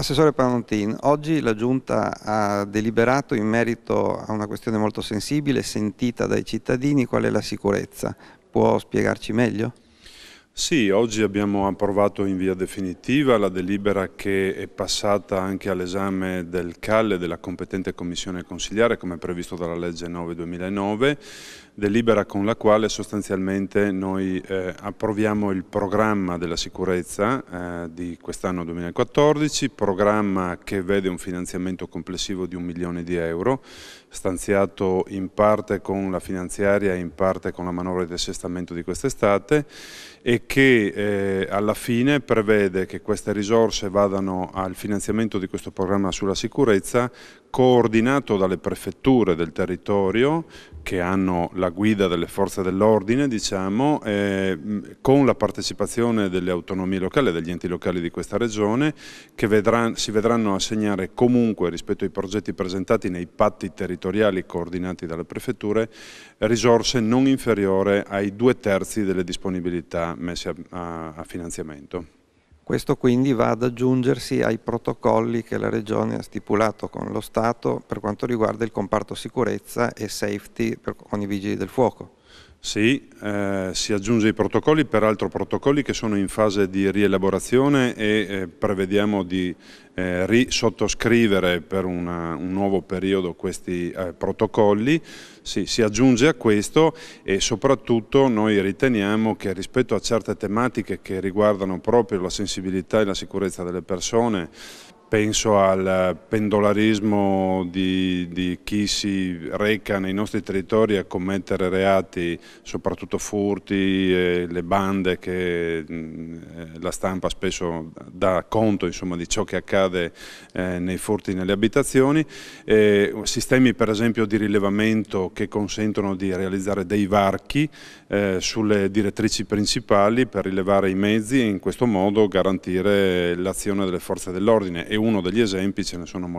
Assessore Panontin, oggi la Giunta ha deliberato in merito a una questione molto sensibile, sentita dai cittadini, qual è la sicurezza. Può spiegarci meglio? Sì, oggi abbiamo approvato in via definitiva la delibera che è passata anche all'esame del CAL e della competente commissione consiliare come previsto dalla legge 9-2009, delibera con la quale sostanzialmente noi eh, approviamo il programma della sicurezza eh, di quest'anno 2014, programma che vede un finanziamento complessivo di un milione di euro, stanziato in parte con la finanziaria e in parte con la manovra di assestamento di quest'estate e che eh, alla fine prevede che queste risorse vadano al finanziamento di questo programma sulla sicurezza coordinato dalle prefetture del territorio che hanno la guida delle forze dell'ordine, diciamo, eh, con la partecipazione delle autonomie locali, e degli enti locali di questa regione, che vedranno, si vedranno assegnare comunque rispetto ai progetti presentati nei patti territoriali coordinati dalle prefetture, risorse non inferiore ai due terzi delle disponibilità messe a, a, a finanziamento. Questo quindi va ad aggiungersi ai protocolli che la Regione ha stipulato con lo Stato per quanto riguarda il comparto sicurezza e safety con i vigili del fuoco. Sì, eh, si aggiunge i protocolli, peraltro protocolli che sono in fase di rielaborazione e eh, prevediamo di eh, risottoscrivere per una, un nuovo periodo questi eh, protocolli. Sì, si aggiunge a questo e soprattutto noi riteniamo che rispetto a certe tematiche che riguardano proprio la sensibilità e la sicurezza delle persone, penso al pendolarismo di, di, chi si reca nei nostri territori a commettere reati, soprattutto furti, le bande che mm, eh, la stampa spesso dà conto insomma, di ciò che accade eh, nei furti nelle abitazioni, eh, sistemi per esempio di rilevamento che consentono di realizzare dei varchi eh, sulle direttrici principali per rilevare i mezzi e in questo modo garantire l'azione delle forze dell'ordine uno degli esempi, ce ne sono molti.